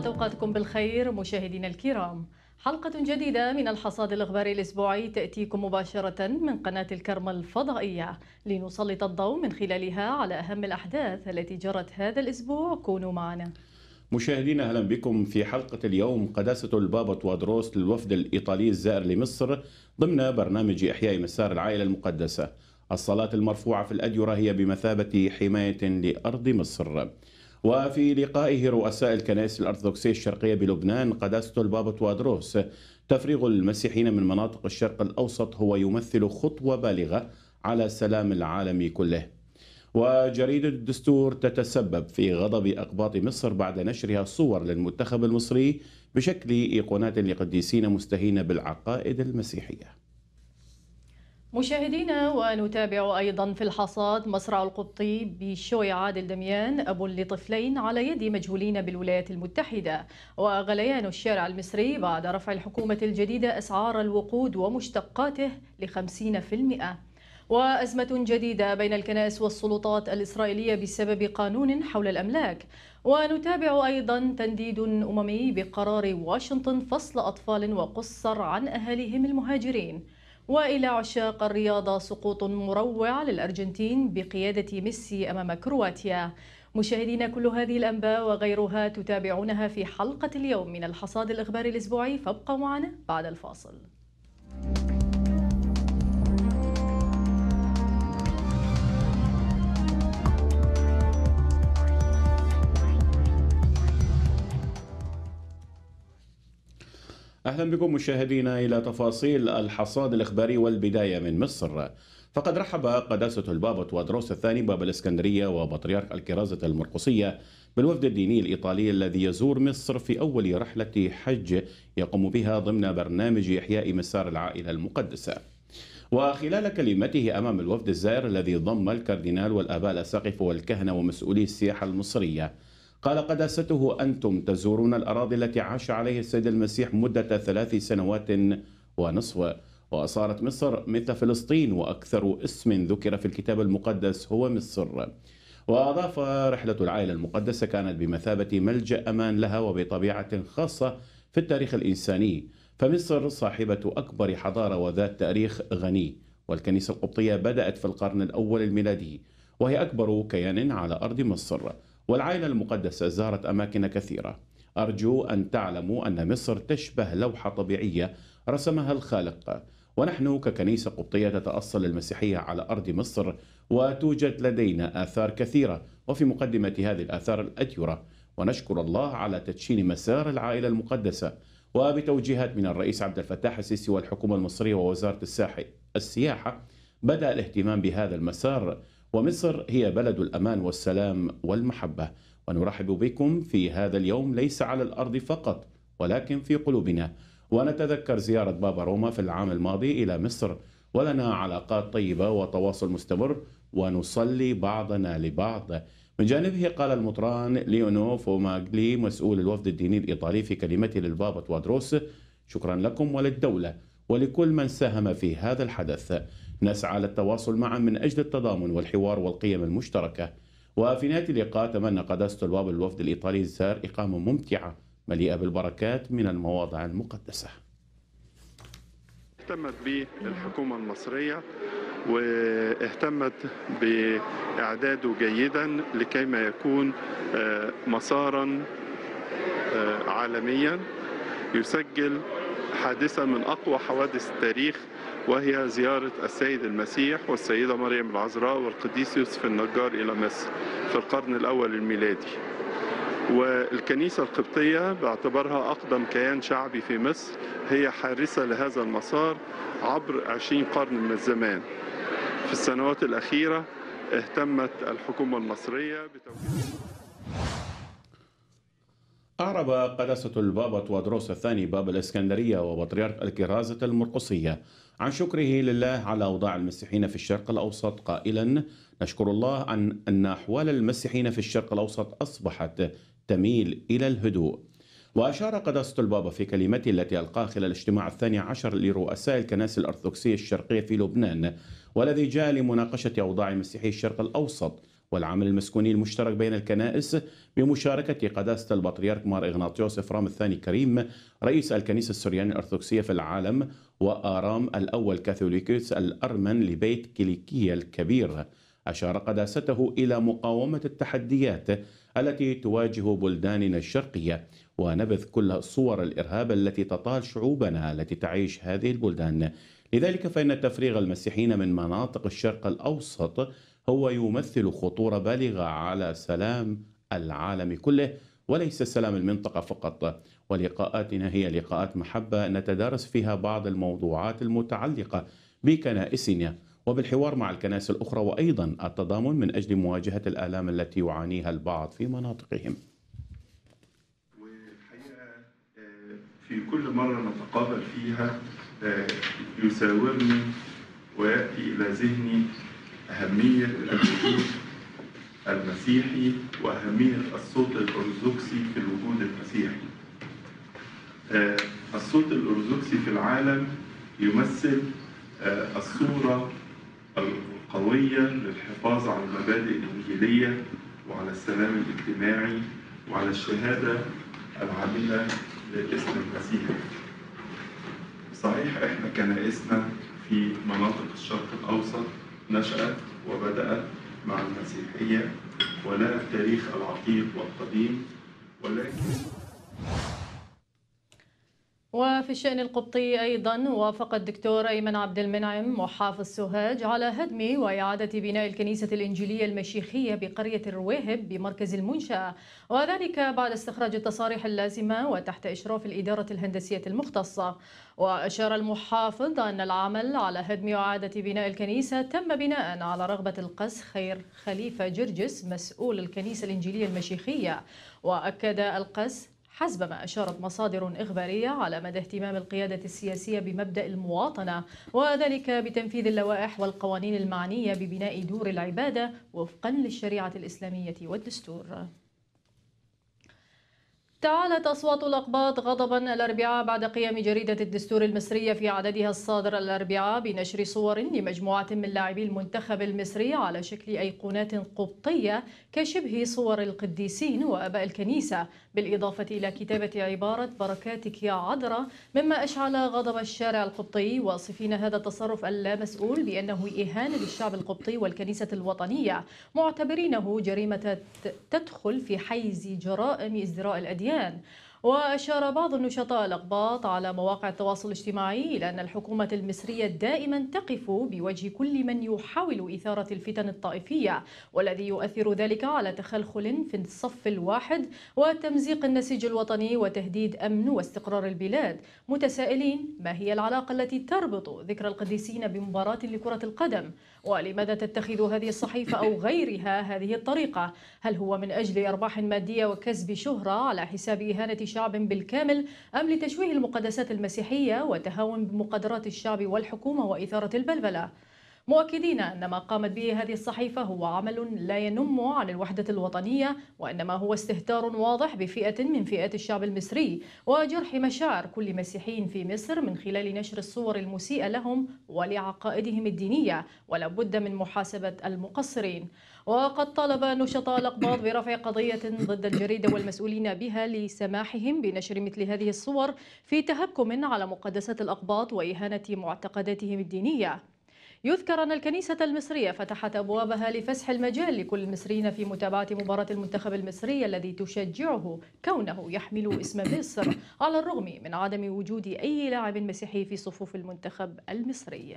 طابت اوقاتكم بالخير مشاهدينا الكرام حلقة جديدة من الحصاد الإخباري الأسبوعي تأتيكم مباشرة من قناة الكرم الفضائية لنسلط الضوء من خلالها على أهم الأحداث التي جرت هذا الأسبوع كونوا معنا مشاهدينا أهلا بكم في حلقة اليوم قداسة البابا توادروس للوفد الإيطالي الزائر لمصر ضمن برنامج إحياء مسار العائلة المقدسة الصلاة المرفوعة في الأديرة هي بمثابة حماية لأرض مصر وفي لقائه رؤساء الكنائس الأرثوذكسية الشرقية بلبنان قداسة البابا توادروس تفريغ المسيحيين من مناطق الشرق الأوسط هو يمثل خطوة بالغة على سلام العالم كله وجريدة الدستور تتسبب في غضب أقباط مصر بعد نشرها صور للمنتخب المصري بشكل إيقونات لقديسين مستهينة بالعقائد المسيحية مشاهدينا ونتابع أيضا في الحصاد مصرع القبطي بشوي عادل دميان أب لطفلين على يد مجهولين بالولايات المتحدة وغليان الشارع المصري بعد رفع الحكومة الجديدة أسعار الوقود ومشتقاته لخمسين في المئة وأزمة جديدة بين الكنائس والسلطات الإسرائيلية بسبب قانون حول الأملاك ونتابع أيضا تنديد أممي بقرار واشنطن فصل أطفال وقصر عن أهاليهم المهاجرين والى عشاق الرياضه سقوط مروع للارجنتين بقياده ميسي امام كرواتيا مشاهدينا كل هذه الانباء وغيرها تتابعونها في حلقه اليوم من الحصاد الاخباري الاسبوعي فابقوا معنا بعد الفاصل أهلا بكم مشاهدينا إلى تفاصيل الحصاد الإخباري والبداية من مصر فقد رحب قداسة البابا وادروس الثاني باب الإسكندرية وبطريرك الكرازة المرقصية بالوفد الديني الإيطالي الذي يزور مصر في أول رحلة حج يقوم بها ضمن برنامج إحياء مسار العائلة المقدسة وخلال كلمته أمام الوفد الزائر الذي ضم الكاردينال والآباء الأساقفة والكهنة ومسؤولي السياحة المصرية قال قداسته أنتم تزورون الأراضي التي عاش عليه السيد المسيح مدة ثلاث سنوات ونصف وصارت مصر مثل فلسطين وأكثر اسم ذكر في الكتاب المقدس هو مصر وأضاف رحلة العائلة المقدسة كانت بمثابة ملجأ أمان لها وبطبيعة خاصة في التاريخ الإنساني فمصر صاحبة أكبر حضارة وذات تاريخ غني والكنيسة القبطية بدأت في القرن الأول الميلادي وهي أكبر كيان على أرض مصر والعائلة المقدسة زارت أماكن كثيرة أرجو أن تعلموا أن مصر تشبه لوحة طبيعية رسمها الخالق ونحن ككنيسة قبطية تتأصل المسيحية على أرض مصر وتوجد لدينا آثار كثيرة وفي مقدمة هذه الآثار الأديرة ونشكر الله على تدشين مسار العائلة المقدسة وبتوجيهات من الرئيس عبد الفتاح السيسي والحكومة المصرية ووزارة الساحل السياحة بدأ الاهتمام بهذا المسار ومصر هي بلد الأمان والسلام والمحبة ونرحب بكم في هذا اليوم ليس على الأرض فقط ولكن في قلوبنا ونتذكر زيارة بابا روما في العام الماضي إلى مصر ولنا علاقات طيبة وتواصل مستمر ونصلي بعضنا لبعض من جانبه قال المطران ليونو فوماغلي مسؤول الوفد الديني الإيطالي في كلمته للبابا توادروس شكرا لكم وللدولة ولكل من ساهم في هذا الحدث نسعى للتواصل معا من أجل التضامن والحوار والقيم المشتركة وفي نهاية اللقاء تمنى قداسة الباب الوفد الإيطالي الزار إقامة ممتعة مليئة بالبركات من المواضع المقدسة اهتمت به الحكومة المصرية واهتمت بإعداده جيدا لكيما يكون آه، مسارا آه، عالميا يسجل حادثة من أقوى حوادث التاريخ وهي زيارة السيد المسيح والسيدة مريم العذراء والقديس يوسف النجار إلى مصر في القرن الأول الميلادي والكنيسة القبطية باعتبارها أقدم كيان شعبي في مصر هي حارسة لهذا المسار عبر 20 قرن من الزمان في السنوات الأخيرة اهتمت الحكومة المصرية بتوجيه أعرب قداسة البابا تودروس الثاني باب الإسكندرية وبطريرك الكرازة المرقصية عن شكره لله على أوضاع المسيحيين في الشرق الأوسط قائلا نشكر الله عن أن أحوال المسيحيين في الشرق الأوسط أصبحت تميل إلى الهدوء وأشار قداسة البابا في كلمته التي ألقاها خلال الاجتماع الثاني عشر لرؤساء الكنائس الأرثوذكسية الشرقية في لبنان والذي جاء لمناقشة أوضاع مسيحي الشرق الأوسط والعمل المسكوني المشترك بين الكنائس بمشاركة قداسة البطريرك مار إغناطيوس إفرام الثاني كريم رئيس الكنيسة السريانية الأرثوذكسية في العالم وآرام الأول كاثوليكوس الأرمن لبيت كيليكية الكبير أشار قداسته إلى مقاومة التحديات التي تواجه بلداننا الشرقية ونبذ كل صور الإرهاب التي تطال شعوبنا التي تعيش هذه البلدان لذلك فإن تفريغ المسيحيين من مناطق الشرق الأوسط هو يمثل خطورة بالغة على سلام العالم كله وليس سلام المنطقة فقط ولقاءاتنا هي لقاءات محبة نتدارس فيها بعض الموضوعات المتعلقة بكنائسنا وبالحوار مع الكنائس الأخرى وأيضا التضامن من أجل مواجهة الآلام التي يعانيها البعض في مناطقهم والحقيقة آه، في كل مرة نتقابل فيها آه، يساورني ويأتي إلى ذهني أهمية الوجود المسيحي وأهمية الصوت الأرثوذكسي في الوجود المسيحي آه، الصوت الأرثوذكسي في العالم يمثل آه، الصورة القوية للحفاظ على المبادئ الإنجيلية وعلى السلام الاجتماعي وعلى الشهادة العاملة للاسم المسيحي صحيح احنا كنائسنا في مناطق الشرق الأوسط نشأت وبدأت مع المسيحية ولها التاريخ العتيق والقديم ولكن وفي الشأن القبطي أيضا وافق الدكتور أيمن عبد المنعم محافظ سوهاج على هدم وإعادة بناء الكنيسة الإنجيلية المشيخية بقرية الرويهب بمركز المنشأة وذلك بعد استخراج التصاريح اللازمة وتحت إشراف الإدارة الهندسية المختصة وأشار المحافظ أن العمل على هدم وإعادة بناء الكنيسة تم بناء على رغبة القس خير خليفة جرجس مسؤول الكنيسة الإنجيلية المشيخية وأكد القس حسب ما أشارت مصادر إخبارية على مدى اهتمام القيادة السياسية بمبدأ المواطنة وذلك بتنفيذ اللوائح والقوانين المعنية ببناء دور العبادة وفقا للشريعة الإسلامية والدستور تعالت أصوات الأقباط غضبا الأربعاء بعد قيام جريدة الدستور المصرية في عددها الصادر الأربعاء بنشر صور لمجموعة من لاعبي المنتخب المصري على شكل أيقونات قبطية كشبه صور القديسين وأباء الكنيسة بالإضافة إلى كتابة عبارة بركاتك يا عذرة مما أشعل غضب الشارع القبطي واصفين هذا التصرف اللامسؤول بأنه إهانة للشعب القبطي والكنيسة الوطنية معتبرينه جريمة تدخل في حيز جرائم ازدراء الأديان again وأشار بعض النشطاء الأقباط على مواقع التواصل الاجتماعي إلى أن الحكومة المصرية دائما تقف بوجه كل من يحاول إثارة الفتن الطائفية والذي يؤثر ذلك على تخلخل في الصف الواحد وتمزيق النسيج الوطني وتهديد أمن واستقرار البلاد متسائلين ما هي العلاقة التي تربط ذكرى القديسين بمباراة لكرة القدم ولماذا تتخذ هذه الصحيفة أو غيرها هذه الطريقة هل هو من أجل أرباح مادية وكسب شهرة على حساب إهانة شعب بالكامل أم لتشويه المقدسات المسيحية وتهاون بمقدرات الشعب والحكومة وإثارة البلبلة مؤكدين أن ما قامت به هذه الصحيفة هو عمل لا ينم عن الوحدة الوطنية وإنما هو استهتار واضح بفئة من فئات الشعب المصري وجرح مشاعر كل مسيحي في مصر من خلال نشر الصور المسيئة لهم ولعقائدهم الدينية ولا بد من محاسبة المقصرين وقد طالب نشطاء الاقباط برفع قضية ضد الجريدة والمسؤولين بها لسماحهم بنشر مثل هذه الصور في تهكم على مقدسات الأقباط وإهانة معتقداتهم الدينية يذكر أن الكنيسة المصرية فتحت أبوابها لفسح المجال لكل المصريين في متابعة مباراة المنتخب المصري الذي تشجعه كونه يحمل اسم مصر على الرغم من عدم وجود أي لاعب مسيحي في صفوف المنتخب المصري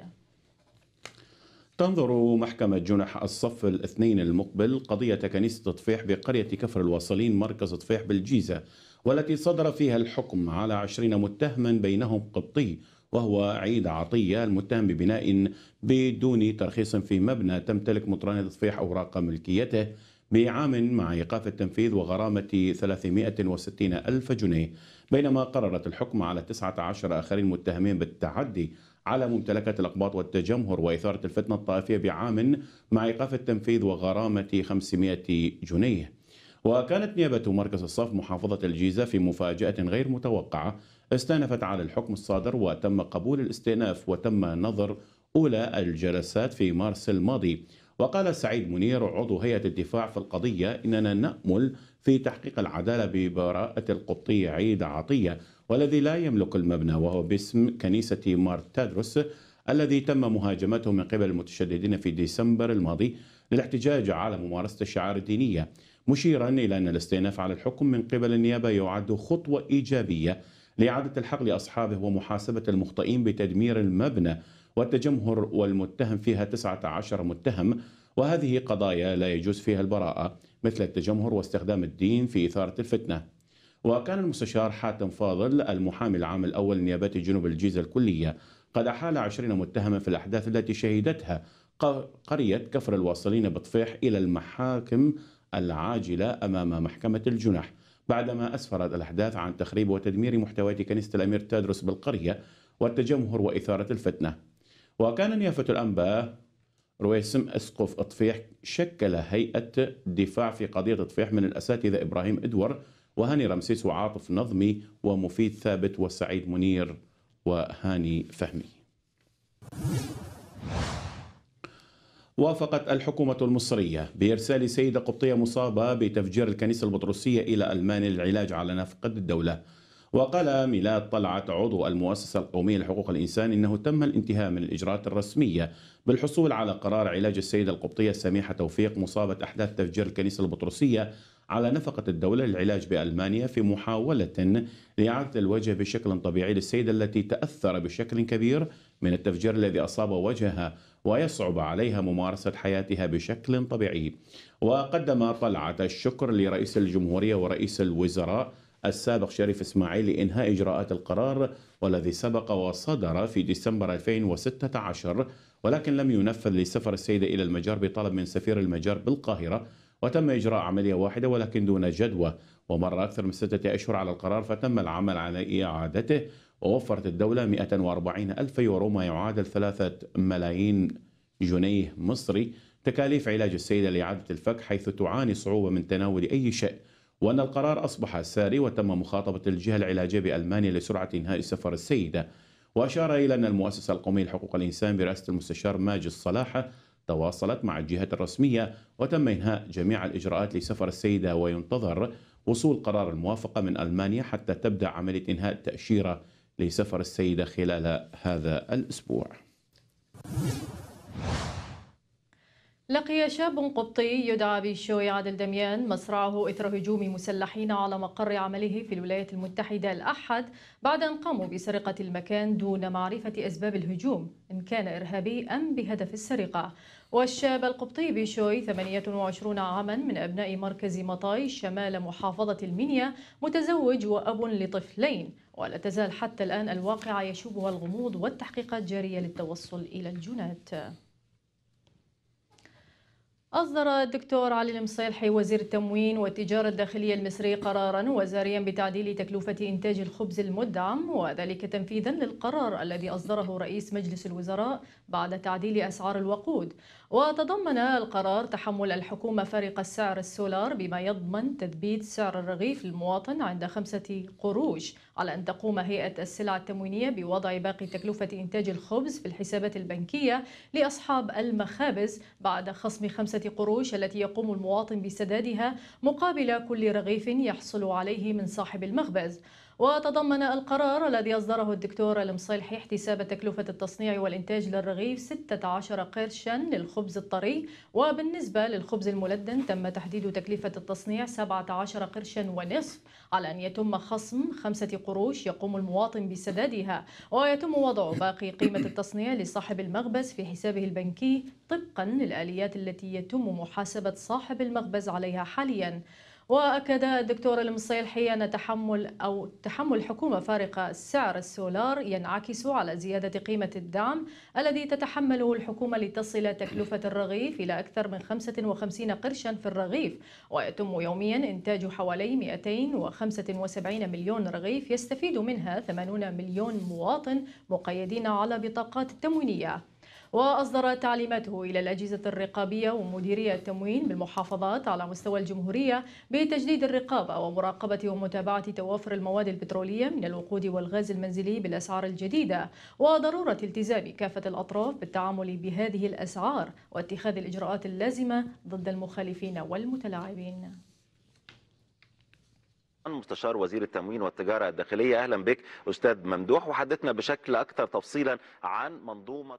تنظر محكمة جنح الصف الاثنين المقبل قضية كنيسة طفيح بقرية كفر الواصلين مركز طفيح بالجيزة والتي صدر فيها الحكم على عشرين متهما بينهم قبطي وهو عيد عطية المتهم ببناء بدون ترخيص في مبنى تمتلك مطران تطفيح أوراق ملكيته بعام مع إيقاف التنفيذ وغرامة 360 ألف جنيه بينما قررت الحكم على 19 آخرين متهمين بالتعدي على ممتلكات الأقباط والتجمهر وإثارة الفتنة الطائفية بعام مع إيقاف التنفيذ وغرامة 500 جنيه وكانت نيابة مركز الصف محافظة الجيزة في مفاجأة غير متوقعة استأنفت على الحكم الصادر وتم قبول الاستئناف وتم نظر أولى الجلسات في مارس الماضي وقال سعيد منير عضو هيئة الدفاع في القضية إننا نأمل في تحقيق العدالة ببراءة القبطي عيد عطية والذي لا يملك المبنى وهو باسم كنيسة مارتادروس الذي تم مهاجمته من قبل المتشددين في ديسمبر الماضي للاحتجاج على ممارسة الشعار الدينية مشيرا إلى أن الاستئناف على الحكم من قبل النيابة يعد خطوة إيجابية لإعادة الحق لأصحابه ومحاسبة المخطئين بتدمير المبنى والتجمهر والمتهم فيها 19 متهم وهذه قضايا لا يجوز فيها البراءة مثل التجمهر واستخدام الدين في إثارة الفتنة وكان المستشار حاتم فاضل المحامي العام الأول لنيابة جنوب الجيزة الكلية قد أحال عشرين متهما في الأحداث التي شهدتها قرية كفر الواصلين بطفيح إلى المحاكم العاجلة أمام محكمة الجنح بعدما أسفرت الأحداث عن تخريب وتدمير محتويات كنيسة الأمير تادرس بالقرية والتجمهر وإثارة الفتنة وكان نيافة الأنباء رويسم أسقف أطفيح شكل هيئة دفاع في قضية أطفيح من الأساتذة إبراهيم إدور وهاني رمسيس وعاطف نظمي ومفيد ثابت وسعيد منير وهاني فهمي وافقت الحكومة المصرية بإرسال سيدة قبطية مصابة بتفجير الكنيسة البطرسية إلى ألمانيا للعلاج على نفقة الدولة وقال ميلاد طلعت عضو المؤسسة القومية لحقوق الإنسان إنه تم الانتهاء من الإجراءات الرسمية بالحصول على قرار علاج السيدة القبطية سميحة توفيق مصابة أحداث تفجير الكنيسة البطرسية على نفقة الدولة للعلاج بألمانيا في محاولة لإعادة الوجه بشكل طبيعي للسيدة التي تأثر بشكل كبير من التفجير الذي أصاب وجهها ويصعب عليها ممارسة حياتها بشكل طبيعي وقدم طلعة الشكر لرئيس الجمهورية ورئيس الوزراء السابق شريف إسماعيل لإنهاء إجراءات القرار والذي سبق وصدر في ديسمبر 2016 ولكن لم ينفذ لسفر السيدة إلى المجار بطلب من سفير المجار بالقاهرة وتم إجراء عملية واحدة ولكن دون جدوى ومر أكثر من ستة أشهر على القرار فتم العمل على إعادته ووفرت الدولة 140 ألف يورو ما يعادل ثلاثة ملايين جنيه مصري تكاليف علاج السيدة لإعادة الفك حيث تعاني صعوبة من تناول أي شيء وأن القرار أصبح ساري وتم مخاطبة الجهة العلاجية بألمانيا لسرعة إنهاء سفر السيدة وأشار إلى أن المؤسسة القومية لحقوق الإنسان برئاسة المستشار ماجد صلاحة تواصلت مع الجهة الرسمية وتم إنهاء جميع الإجراءات لسفر السيدة وينتظر وصول قرار الموافقة من ألمانيا حتى تبدأ عملية إنهاء التأشيرة لسفر السيدة خلال هذا الأسبوع. لقي شاب قبطي يدعى بشوي عادل دميان مصرعه إثر هجوم مسلحين على مقر عمله في الولايات المتحدة الأحد بعد أن قاموا بسرقة المكان دون معرفة أسباب الهجوم إن كان إرهابي أم بهدف السرقة والشاب القبطي بشوي 28 عاما من أبناء مركز مطاي شمال محافظة المنيا متزوج وأب لطفلين ولا تزال حتى الآن الواقعة يشوبها الغموض والتحقيقات جارية للتوصل إلى الجنات أصدر الدكتور علي المصيلحي وزير التموين والتجارة الداخلية المصري قرارا وزاريا بتعديل تكلفة إنتاج الخبز المدعم وذلك تنفيذا للقرار الذي أصدره رئيس مجلس الوزراء بعد تعديل أسعار الوقود وتضمن القرار تحمل الحكومة فارق السعر السولار بما يضمن تثبيت سعر الرغيف للمواطن عند خمسة قروش على أن تقوم هيئة السلع التموينية بوضع باقي تكلفة إنتاج الخبز في الحسابات البنكية لأصحاب المخابز بعد خصم خمسة قروش التي يقوم المواطن بسدادها مقابل كل رغيف يحصل عليه من صاحب المخبز وتضمن القرار الذي أصدره الدكتور المصلحي احتساب تكلفة التصنيع والإنتاج للرغيف 16 قرشا للخبز الطري وبالنسبة للخبز الملدن تم تحديد تكلفة التصنيع 17 قرشا ونصف على أن يتم خصم خمسة قروش يقوم المواطن بسدادها ويتم وضع باقي قيمة التصنيع لصاحب المخبز في حسابه البنكي طبقا للآليات التي يتم محاسبة صاحب المخبز عليها حاليا واكد الدكتور المصيلحي ان تحمل او تحمل الحكومه فارق سعر السولار ينعكس على زياده قيمه الدعم الذي تتحمله الحكومه لتصل تكلفه الرغيف الى اكثر من 55 قرشا في الرغيف ويتم يوميا انتاج حوالي 275 مليون رغيف يستفيد منها 80 مليون مواطن مقيدين على بطاقات التموينيه وأصدر تعليماته إلى الأجهزة الرقابية ومديرية التموين بالمحافظات على مستوى الجمهورية بتجديد الرقابة ومراقبة ومتابعة توافر المواد البترولية من الوقود والغاز المنزلي بالأسعار الجديدة وضرورة التزام كافة الأطراف بالتعامل بهذه الأسعار واتخاذ الإجراءات اللازمة ضد المخالفين والمتلاعبين مستشار وزير التموين والتجاره الداخليه اهلا بك استاذ ممدوح وحدثنا بشكل اكثر تفصيلا عن منظومه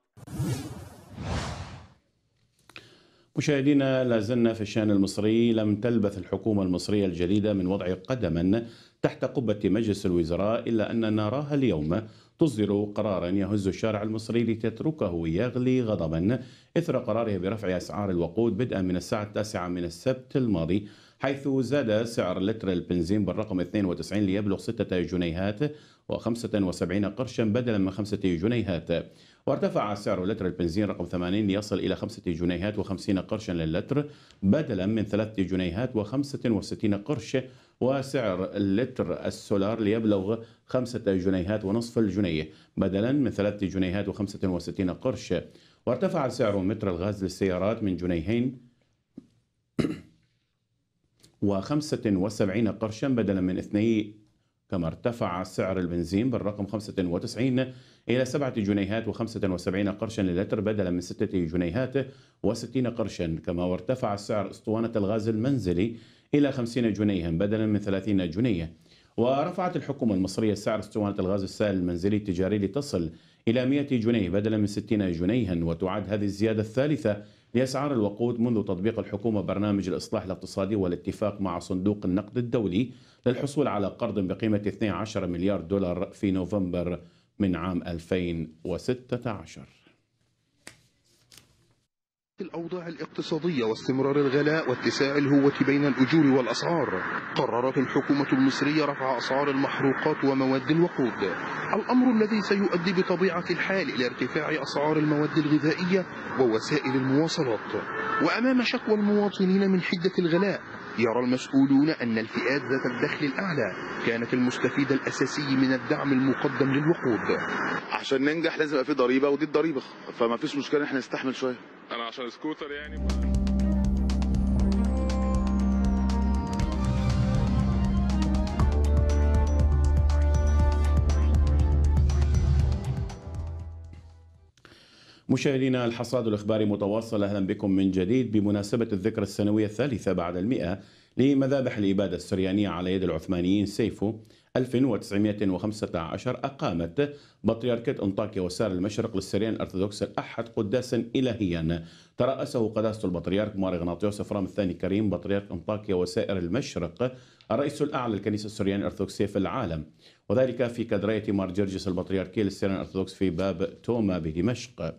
مشاهدينا لازلنا في الشان المصري لم تلبث الحكومة المصرية الجديدة من وضع قدما تحت قبة مجلس الوزراء إلا أننا نراها اليوم تصدر قرارا يهز الشارع المصري لتتركه يغلي غضبا إثر قراره برفع أسعار الوقود بدءا من الساعة التاسعة من السبت الماضي حيث زاد سعر لتر البنزين بالرقم 92 ليبلغ 6 جنيهات و75 قرشا بدلا من 5 جنيهات وارتفع سعر لتر البنزين رقم 80 ليصل إلى 5 جنيهات و50 قرشا للتر بدلا من 3 جنيهات و65 قرش وسعر اللتر السولار ليبلغ خمسة جنيهات ونصف الجنيه بدلا من ثلاثة جنيهات وخمسة وستين قرش وارتفع سعر متر الغاز للسيارات من جنيهين وخمسة وسبعين قرشا بدلا من اثني كما ارتفع سعر البنزين بالرقم 95 إلى 7 جنيهات و75 قرشا للتر بدلا من 6 جنيهات و60 قرشا كما وارتفع سعر اسطوانة الغاز المنزلي إلى 50 جنيها بدلا من 30 جنيه ورفعت الحكومة المصرية سعر اسطوانة الغاز السائل المنزلي التجاري لتصل إلى 100 جنيه بدلا من 60 جنيها وتعد هذه الزيادة الثالثة لأسعار الوقود منذ تطبيق الحكومة برنامج الإصلاح الاقتصادي والاتفاق مع صندوق النقد الدولي للحصول على قرض بقيمة 12 مليار دولار في نوفمبر من عام 2016 الأوضاع الاقتصادية واستمرار الغلاء واتساع الهوة بين الأجور والأسعار قررت الحكومة المصرية رفع أسعار المحروقات ومواد الوقود الأمر الذي سيؤدي بطبيعة الحال إلى ارتفاع أسعار المواد الغذائية ووسائل المواصلات وأمام شكوى المواطنين من حدة الغلاء يرى المسؤولون أن الفئات ذات الدخل الأعلى كانت المستفيدة الأساسي من الدعم المقدم للوقود عشان ننجح لازم يبقى في ضريبة ودي الضريبة فما فيش مشكلة احنا نستحمل شوية أنا عشان سكوتر يعني مشاهدينا الحصاد الإخباري متواصل أهلا بكم من جديد بمناسبة الذكرى السنوية الثالثة بعد المئة لمذابح الإبادة السريانية على يد العثمانيين سيفو 1915 أقامت بطريركة أنطاكيا وسار المشرق للسريان الأرثوذكس الأحد قداسا إلهيا ترأسه قداسة البطريرك مارغناطيوس إفرام الثاني كريم بطريرك أنطاكيا وسائر المشرق الرئيس الأعلى للكنيسة السريان الأرثوذكسية في العالم وذلك في كدرية مار جرجس البطريركي للسريان الأرثوذكس في باب توما بدمشق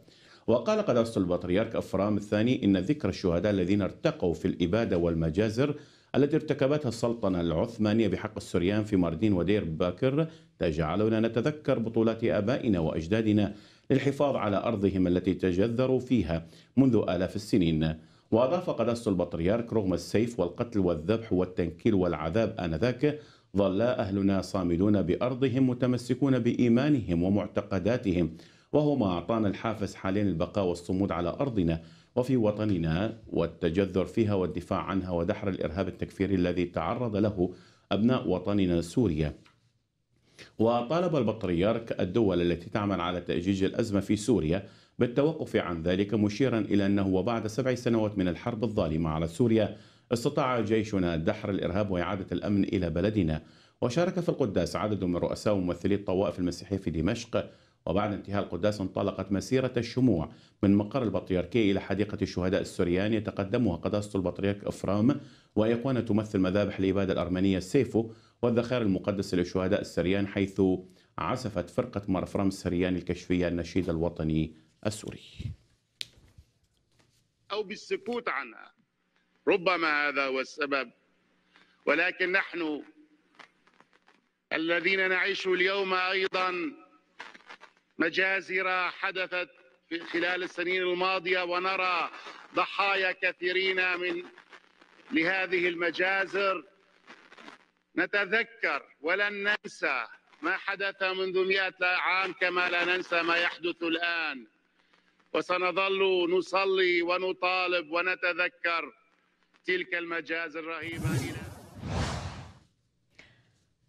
وقال قداسة البطريرك أفرام الثاني إن ذكر الشهداء الذين ارتقوا في الإبادة والمجازر التي ارتكبتها السلطنة العثمانية بحق السريان في ماردين ودير باكر تجعلنا نتذكر بطولات آبائنا وأجدادنا للحفاظ على أرضهم التي تجذروا فيها منذ آلاف السنين وأضاف قداسة البطريرك رغم السيف والقتل والذبح والتنكيل والعذاب آنذاك ظل أهلنا صامدون بأرضهم متمسكون بإيمانهم ومعتقداتهم وهو ما أعطانا الحافز حاليا للبقاء والصمود على أرضنا وفي وطننا والتجذر فيها والدفاع عنها ودحر الإرهاب التكفيري الذي تعرض له أبناء وطننا سوريا وطالب البطريرك الدول التي تعمل على تأجيج الأزمة في سوريا بالتوقف عن ذلك مشيرا إلى أنه وبعد سبع سنوات من الحرب الظالمة على سوريا استطاع جيشنا دحر الإرهاب وإعادة الأمن إلى بلدنا وشارك في القداس عدد من رؤساء وممثلي الطوائف المسيحية في دمشق وبعد انتهاء القداس انطلقت مسيرة الشموع من مقر البطريركي إلى حديقة الشهداء السوريان يتقدمها قداسة البطريرك إفرام وإقوانة تمثل مذابح الإبادة الأرمنية سيفو والذخائر المقدسة للشهداء السريان حيث عزفت فرقة مرفرام السريان الكشفية النشيد الوطني السوري أو بالسكوت عنها ربما هذا هو السبب ولكن نحن الذين نعيش اليوم أيضاً مجازر حدثت في خلال السنين الماضيه ونرى ضحايا كثيرين من لهذه المجازر نتذكر ولن ننسى ما حدث منذ مئة عام كما لا ننسى ما يحدث الآن وسنظل نصلي ونطالب ونتذكر تلك المجازر الرهيبة إلى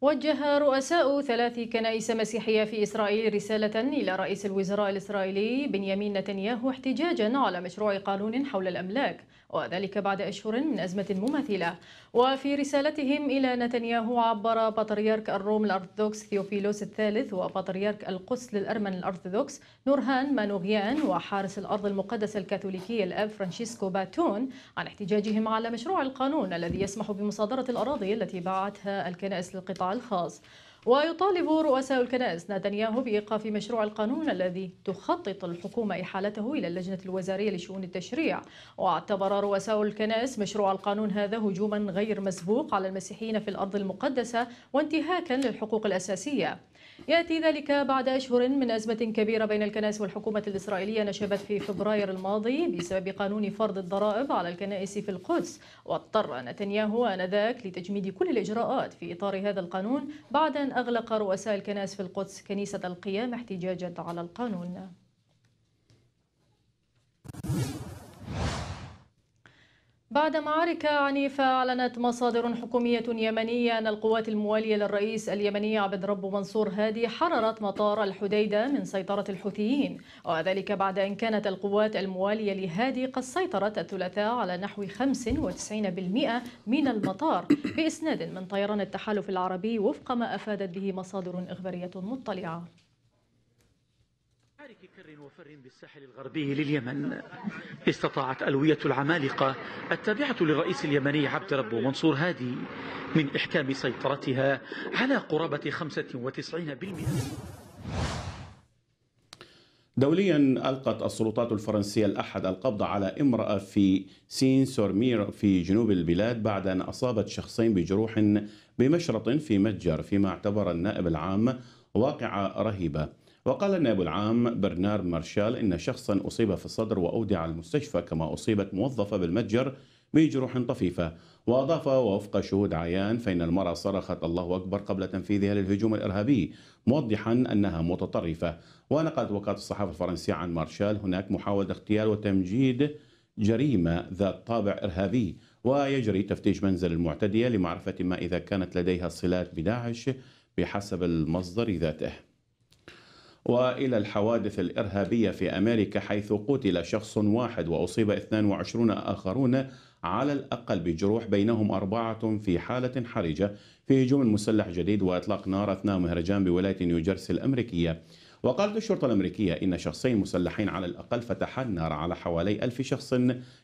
وجه رؤساء ثلاث كنائس مسيحية في إسرائيل رسالة إلى رئيس الوزراء الإسرائيلي بنيامين نتنياهو احتجاجا على مشروع قانون حول الأملاك وذلك بعد أشهر من أزمة مماثلة وفي رسالتهم إلى نتنياهو عبر بطريرك الروم الأرثوذكس ثيوفيلوس الثالث وبطريرك القدس للأرمن الأرثوذكس نورهان مانوغيان وحارس الأرض المقدسة الكاثوليكية الأب فرانشيسكو باتون عن احتجاجهم على مشروع القانون الذي يسمح بمصادرة الأراضي التي باعتها الكنائس للقطاع الخاص ويطالب رؤساء الكنائس نتنياهو بإيقاف مشروع القانون الذي تخطط الحكومة إحالته إلى اللجنة الوزارية لشؤون التشريع واعتبر رؤساء الكنائس مشروع القانون هذا هجوما غير مسبوق على المسيحيين في الأرض المقدسة وانتهاكا للحقوق الأساسية يأتي ذلك بعد أشهر من أزمة كبيرة بين الكنائس والحكومة الإسرائيلية نشبت في فبراير الماضي بسبب قانون فرض الضرائب على الكنائس في القدس واضطر نتنياهو آنذاك لتجميد كل الإجراءات في إطار هذا القانون بعد أن أغلق رؤساء الكنائس في القدس كنيسة القيام احتجاجا على القانون بعد معارك عنيفة أعلنت مصادر حكومية يمنية أن القوات الموالية للرئيس اليمني عبد رب منصور هادي حررت مطار الحديدة من سيطرة الحوثيين وذلك بعد أن كانت القوات الموالية لهادي قد سيطرت الثلاثاء على نحو 95% من المطار بإسناد من طيران التحالف العربي وفق ما أفادت به مصادر إخبارية مطلعة بر وفر بالساحل الغربي لليمن استطاعت ألوية العمالقة التابعة للرئيس اليمني عبد ربه منصور هادي من إحكام سيطرتها على قرابة 95% دوليا ألقت السلطات الفرنسية الأحد القبض على امرأة في سين سورمير في جنوب البلاد بعد أن أصابت شخصين بجروح بمشرط في متجر فيما اعتبر النائب العام واقعة رهيبة وقال النائب العام برنار مارشال إن شخصا أصيب في الصدر وأودع المستشفى كما أصيبت موظفة بالمتجر بجروح طفيفة وأضاف وفق شهود عيان فإن المرأة صرخت الله أكبر قبل تنفيذها للهجوم الإرهابي موضحا أنها متطرفة ونقلت وكالة الصحافة الفرنسية عن مارشال هناك محاولة اغتيال وتمجيد جريمة ذات طابع إرهابي ويجري تفتيش منزل المعتدية لمعرفة ما إذا كانت لديها صلات بداعش بحسب المصدر ذاته والى الحوادث الارهابيه في امريكا حيث قتل شخص واحد واصيب 22 اخرون على الاقل بجروح بينهم اربعه في حاله حرجه في هجوم مسلح جديد واطلاق نار اثناء مهرجان بولايه نيوجيرسي الامريكيه. وقالت الشرطة الأمريكية إن شخصين مسلحين على الأقل فتحا النار على حوالي ألف شخص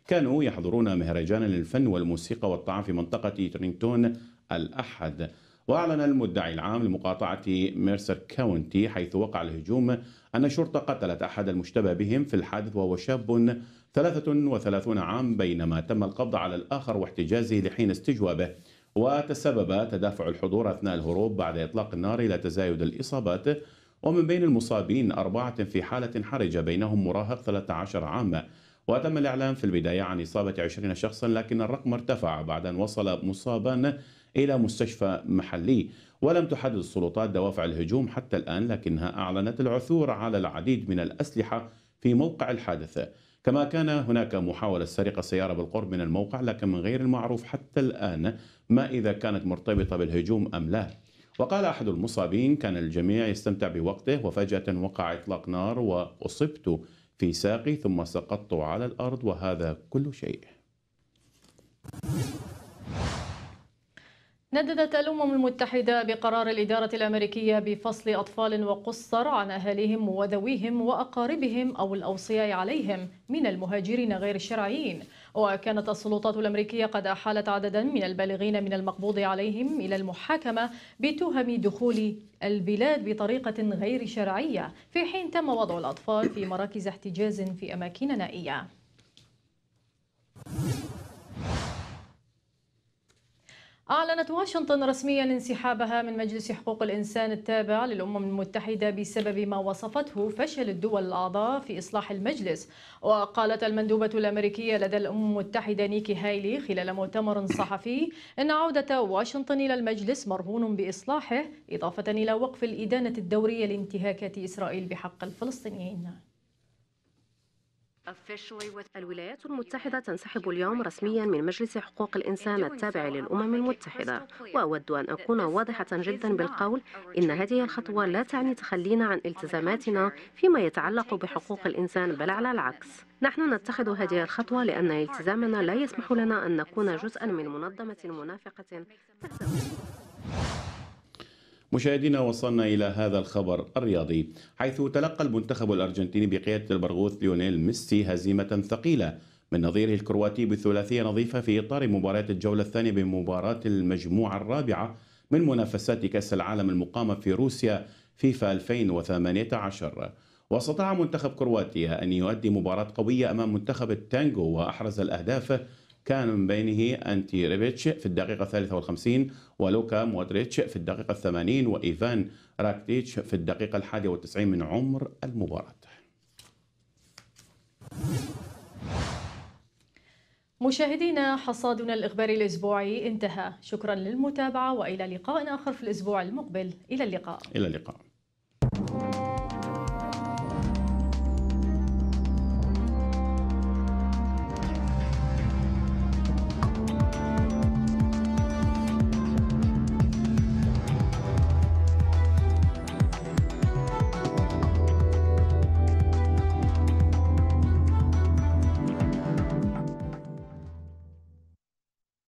كانوا يحضرون مهرجانا للفن والموسيقى والطعام في منطقة ترينتون الأحد وأعلن المدعي العام لمقاطعة ميرسر كاونتي حيث وقع الهجوم أن الشرطة قتلت أحد المشتبه بهم في الحادث وهو شاب 33 عام بينما تم القبض على الآخر واحتجازه لحين استجوابه وتسبب تدافع الحضور أثناء الهروب بعد إطلاق النار إلى تزايد الإصابات ومن بين المصابين أربعة في حالة حرجة بينهم مراهق 13 عاما وتم الإعلان في البداية عن إصابة 20 شخصا لكن الرقم ارتفع بعد أن وصل مصابا إلى مستشفى محلي ولم تحدد السلطات دوافع الهجوم حتى الآن لكنها أعلنت العثور على العديد من الأسلحة في موقع الحادثة كما كان هناك محاولة سرقة سيارة بالقرب من الموقع لكن من غير المعروف حتى الآن ما إذا كانت مرتبطة بالهجوم أم لا وقال أحد المصابين كان الجميع يستمتع بوقته وفجأة وقع إطلاق نار وأصبت في ساقي ثم سقطت على الأرض وهذا كل شيء نددت الأمم المتحدة بقرار الإدارة الأمريكية بفصل أطفال وقصر عن أهاليهم وذويهم وأقاربهم أو الأوصياء عليهم من المهاجرين غير الشرعيين وكانت السلطات الأمريكية قد أحالت عددا من البالغين من المقبوض عليهم إلى المحاكمة بتهم دخول البلاد بطريقة غير شرعية في حين تم وضع الأطفال في مراكز احتجاز في أماكن نائية أعلنت واشنطن رسميا انسحابها من مجلس حقوق الإنسان التابع للأمم المتحدة بسبب ما وصفته فشل الدول الأعضاء في إصلاح المجلس وقالت المندوبة الأمريكية لدى الأمم المتحدة نيكي هايلي خلال مؤتمر صحفي أن عودة واشنطن إلى المجلس مرهون بإصلاحه إضافة إلى وقف الإدانة الدورية لانتهاكات إسرائيل بحق الفلسطينيين الولايات المتحدة تنسحب اليوم رسميا من مجلس حقوق الإنسان التابع للأمم المتحدة وأود أن أكون واضحة جدا بالقول إن هذه الخطوة لا تعني تخلينا عن التزاماتنا فيما يتعلق بحقوق الإنسان بل على العكس نحن نتخذ هذه الخطوة لأن التزامنا لا يسمح لنا أن نكون جزءا من منظمة منافقة مشاهدينا وصلنا إلى هذا الخبر الرياضي حيث تلقى المنتخب الأرجنتيني بقيادة البرغوث ليونيل ميسي هزيمة ثقيلة من نظيره الكرواتي بثلاثية نظيفة في إطار مباراة الجولة الثانية بمباراة المجموعة الرابعة من منافسات كأس العالم المقامة في روسيا فيفا 2018 واستطاع منتخب كرواتيا أن يؤدي مباراة قوية أمام منتخب التانجو وأحرز الأهداف كان من بينه أنتي ريبيتش في الدقيقة الثالثة والخمسين ولوكا مودريتش في الدقيقة الثمانين وإيفان راكتيتش في الدقيقة الحادية والتسعين من عمر المباراة مشاهدينا حصادنا الإخباري الأسبوعي انتهى شكرا للمتابعة وإلى لقاء آخر في الأسبوع المقبل إلى اللقاء إلى اللقاء